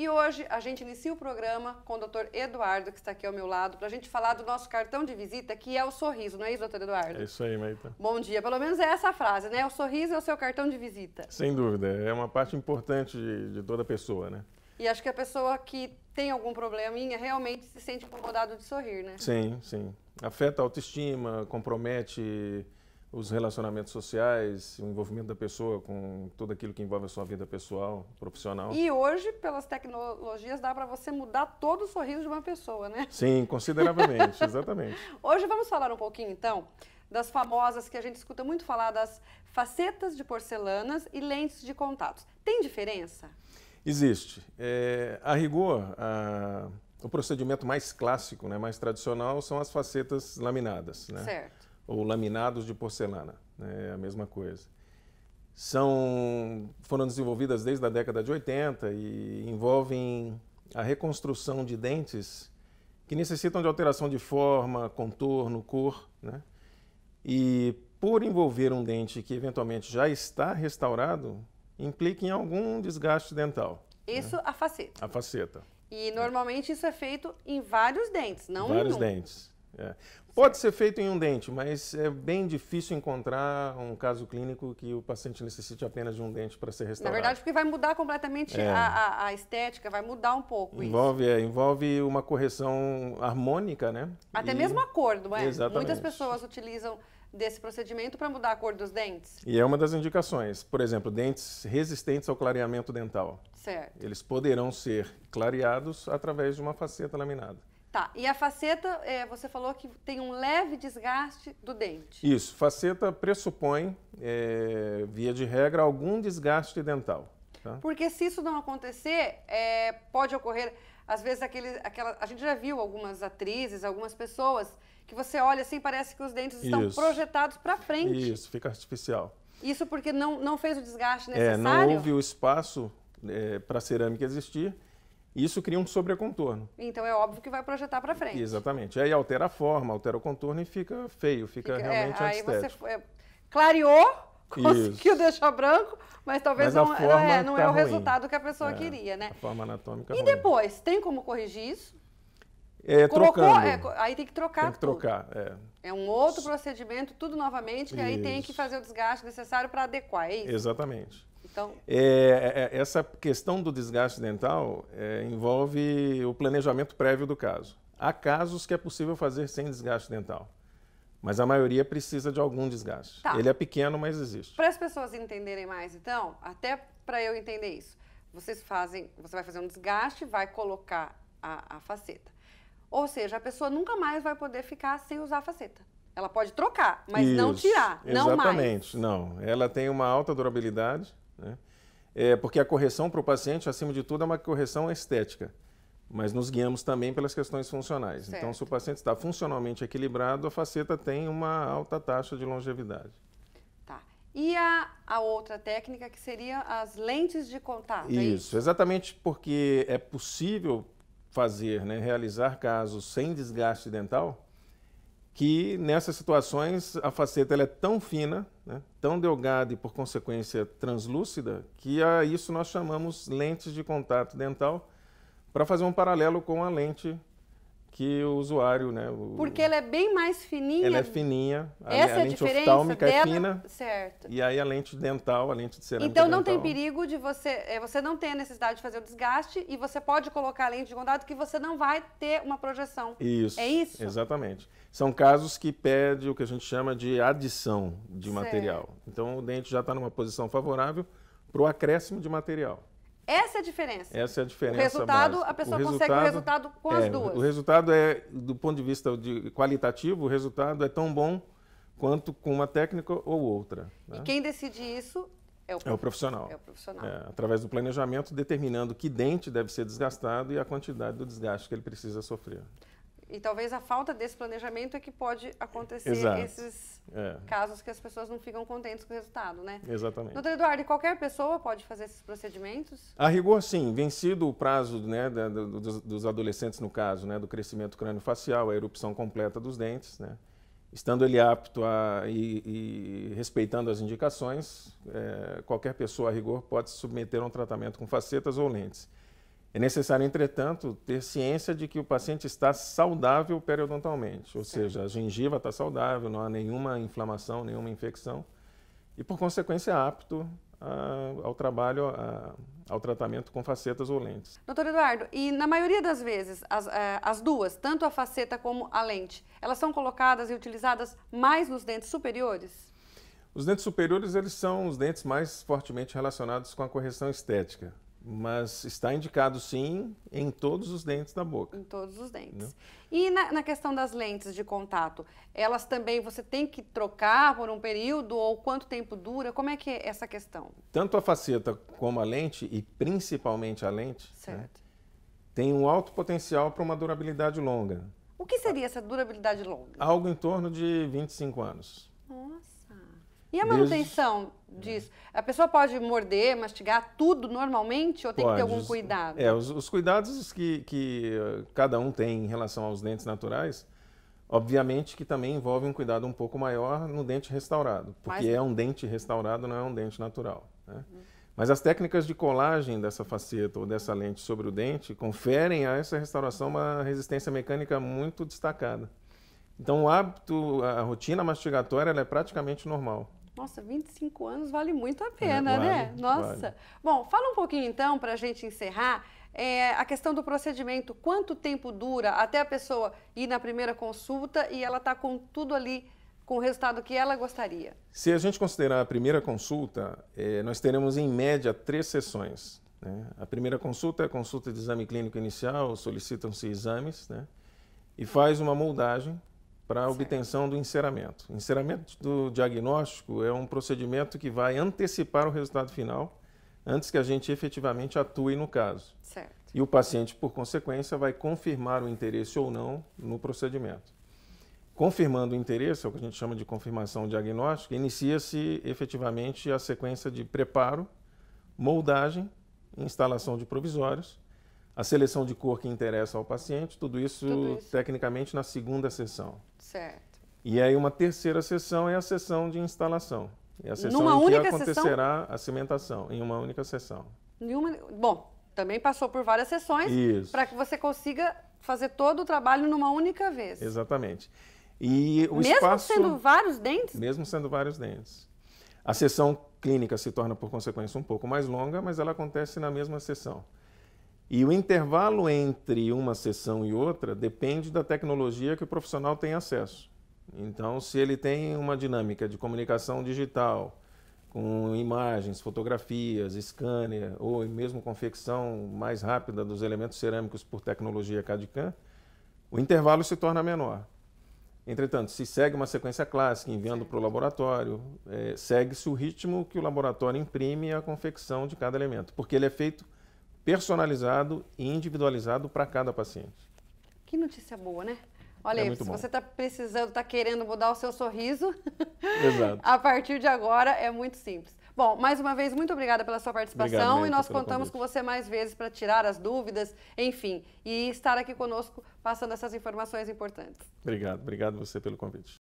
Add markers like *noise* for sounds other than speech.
E hoje a gente inicia o programa com o doutor Eduardo, que está aqui ao meu lado, para a gente falar do nosso cartão de visita, que é o sorriso, não é isso, doutor Eduardo? É isso aí, Maita. Bom dia. Pelo menos é essa a frase, né? O sorriso é o seu cartão de visita. Sem dúvida. É uma parte importante de, de toda pessoa, né? E acho que a pessoa que tem algum probleminha realmente se sente incomodado de sorrir, né? Sim, sim. Afeta a autoestima, compromete os relacionamentos sociais, o envolvimento da pessoa com tudo aquilo que envolve a sua vida pessoal, profissional. E hoje, pelas tecnologias, dá para você mudar todo o sorriso de uma pessoa, né? Sim, consideravelmente, *laughs* exatamente. Hoje vamos falar um pouquinho, então, das famosas que a gente escuta muito falar das facetas de porcelanas e lentes de contato. Tem diferença? Existe. É, a rigor, a, o procedimento mais clássico, né, mais tradicional, são as facetas laminadas. Né? Certo ou laminados de porcelana, né? é a mesma coisa. São, foram desenvolvidas desde a década de 80 e envolvem a reconstrução de dentes que necessitam de alteração de forma, contorno, cor. Né? E por envolver um dente que eventualmente já está restaurado, implica em algum desgaste dental. Né? Isso né? a faceta. A faceta. E normalmente isso é feito em vários dentes, não vários em um. Vários dentes. É. Pode ser feito em um dente, mas é bem difícil encontrar um caso clínico que o paciente necessite apenas de um dente para ser restaurado. Na verdade, porque vai mudar completamente é. a, a, a, estética, vai mudar um pouco envolve, isso. É, envolve uma correção harmônica, né? Até e... mesmo a cor, não é? Exatamente. Muitas pessoas utilizam desse procedimento para mudar a cor dos dentes? E é uma das indicações. Por exemplo, dentes resistentes ao clareamento dental. Certo. Eles poderão ser clareados através de uma faceta laminada. Tá, e a faceta, é, você falou que tem um leve desgaste do dente. Isso, faceta pressupõe, é, via de regra, algum desgaste dental. Tá? Porque se isso não acontecer, é, pode ocorrer, às vezes, aquele, aquela, a gente já viu algumas atrizes, algumas pessoas, que você olha assim, parece que os dentes estão isso. projetados para frente. Isso, fica artificial. Isso porque não, não fez o desgaste necessário? É, não houve o espaço é, para a cerâmica existir isso cria um sobrecontorno. Então é óbvio que vai projetar para frente. Exatamente. Aí altera a forma, altera o contorno e fica feio, fica, fica é, realmente é, aí você é, clareou, *laughs* conseguiu Isso. deixar branco, mas talvez mas não, é, não tá é o ruim. resultado que a pessoa é, queria, né? A forma anatômica. E ruim. depois, tem como corrigir isso? É, Colocou, trocando. É, aí tem que trocar tem que tudo. trocar, é. É um outro procedimento, tudo novamente, que Isso. aí tem que fazer o desgaste necessário para adequar, é isso? Exatamente. Então... É, é, é, essa questão do desgaste dental é, envolve o planejamento prévio do caso. Há casos que é possível fazer sem desgaste dental. Mas a maioria precisa de algum desgaste. Tá. Ele é pequeno, mas existe. Para as pessoas entenderem mais, então, até para eu entender isso, vocês fazem, você vai fazer um desgaste, e vai colocar a, a faceta. Ou seja, a pessoa nunca mais vai poder ficar sem usar a faceta. Ela pode trocar, mas Isso, não tirar, não exatamente, mais. Exatamente, não. Ela tem uma alta durabilidade, né? É, porque a correção para o paciente, acima de tudo, é uma correção estética, mas nos guiamos também pelas questões funcionais. Certo. Então, se o paciente está funcionalmente equilibrado, a faceta tem uma alta taxa de longevidade. Tá. E a, a outra técnica que seria as lentes de contato? É isso, é isso? exatamente porque é possível fazer, né, realizar casos sem desgaste dental, que nessas situações a faceta é tão fina, né, tão delgada e por consequência translúcida, que a isso nós chamamos lentes de contato dental, para fazer um paralelo com a lente que o usuário, né? O... Porque ela é bem mais fininha. Ela é fininha. Essa é a a lente oftálmica é dela... é fina. Certo. E aí a lente dental, a lente de cerâmica Então não dental. tem perigo de você, é, você não tem a necessidade de fazer o desgaste e você pode colocar a lente de contato que você não vai ter uma projeção. Isso. É isso? Exatamente. São casos que pede o que a gente chama de adição de certo. material. Então o dente já está numa posição favorável para o acréscimo de material. Essa é a diferença. Essa é a diferença. O resultado, básica. a pessoa o consegue o resultado com é, as duas. O resultado é, do ponto de vista de qualitativo, o resultado é tão bom quanto com uma técnica ou outra. Né? E quem decide isso é o, é o profissional. É o profissional. É, através do planejamento, determinando que dente deve ser desgastado e a quantidade do desgaste que ele precisa sofrer. E talvez a falta desse planejamento é que pode acontecer Exato. esses é. casos que as pessoas não ficam contentes com o resultado, né? Exatamente. Doutor Eduardo, qualquer pessoa pode fazer esses procedimentos? A rigor, sim. Vencido o prazo né, da, do, dos, dos, adolescentes, no caso, né, do crescimento crânio-facial, a erupção completa dos dentes, né? Estando ele apto a, e, e respeitando as indicações, é, qualquer pessoa, a rigor, pode se submeter a um tratamento com facetas ou lentes. É necessário, entretanto, ter ciência de que o paciente está saudável periodontalmente, ou certo. seja, a gengiva está saudável, não há nenhuma inflamação, nenhuma infecção, e por consequência é apto a, ah, ao trabalho, a, ah, ao tratamento com facetas ou lentes. Doutor Eduardo, e na maioria das vezes, as, eh, as duas, tanto a faceta como a lente, elas são colocadas e utilizadas mais nos dentes superiores? Os dentes superiores, eles são os dentes mais fortemente relacionados com a correção estética. Mas está indicado sim em todos os dentes da boca. Em todos os dentes. Né? E na, na, questão das lentes de contato, elas também você tem que trocar por um período ou quanto tempo dura? Como é que é essa questão? Tanto a faceta como a lente, e principalmente a lente, né, certo. Né, tem um alto potencial para uma durabilidade longa. O que seria essa durabilidade longa? Algo em torno de 25 anos. Nossa. E a manutenção? Desde disso. A pessoa pode morder, mastigar tudo normalmente ou tem pode. que ter algum cuidado? É, os, os cuidados que, que eh, cada um tem em relação aos dentes naturais, obviamente que também envolve um cuidado um pouco maior no dente restaurado, porque Mas... é um dente restaurado, não é um dente natural. Né? Uhum. Mas as técnicas de colagem dessa faceta ou dessa lente sobre o dente conferem a essa restauração uma resistência mecânica muito destacada. Então, o hábito, a rotina mastigatória ela é praticamente normal. Nossa, 25 anos vale muito a é, pena, é, vale, né? Nossa. Vale. Bom, fala um pouquinho então, para a gente encerrar, é, a questão do procedimento. Quanto tempo dura até a pessoa ir na primeira consulta e ela está com tudo ali, com o resultado que ela gostaria? Se a gente considerar a primeira consulta, é, nós teremos em média três sessões. Né? A primeira consulta é a consulta de exame clínico inicial, solicitam-se exames né? e faz uma moldagem para a obtenção do enceramento. Enceramento do diagnóstico é um procedimento que vai antecipar o resultado final antes que a gente efetivamente atue no caso. Certo. E o paciente, por consequência, vai confirmar o interesse ou não no procedimento. Confirmando o interesse, é o que a gente chama de confirmação diagnóstica, inicia-se efetivamente a sequência de preparo, moldagem, instalação de provisórios a seleção de cor que interessa ao paciente, tudo isso, tudo isso. tecnicamente na segunda sessão. Certo. E aí uma terceira sessão é a sessão de instalação. É a sessão Numa em que acontecerá sessão? a cimentação, em uma única sessão. Uma... Bom, também passou por várias sessões para que você consiga fazer todo o trabalho numa única vez. Exatamente. E o mesmo espaço, sendo vários dentes? Mesmo sendo vários dentes. A sessão clínica se torna, por consequência, um pouco mais longa, mas ela acontece na mesma sessão. E o intervalo entre uma sessão e outra depende da tecnologia que o profissional tem acesso. Então, se ele tem uma dinâmica de comunicação digital, com imagens, fotografias, scanner ou mesmo confecção mais rápida dos elementos cerâmicos por tecnologia CAD-CAM, o intervalo se torna menor. Entretanto, se segue uma sequência clássica, enviando para o laboratório, é, segue-se o ritmo que o laboratório imprime à confecção de cada elemento, porque ele é feito personalizado e individualizado para cada paciente. Que notícia boa, né? Olha, é aí, se bom. você está precisando, está querendo mudar o seu sorriso, *laughs* a partir de agora é muito simples. Bom, mais uma vez, muito obrigada pela sua participação Obrigado, e nós contamos convite. com você mais vezes para tirar as dúvidas, enfim, e estar aqui conosco passando essas informações importantes. Obrigado, obrigado você pelo convite.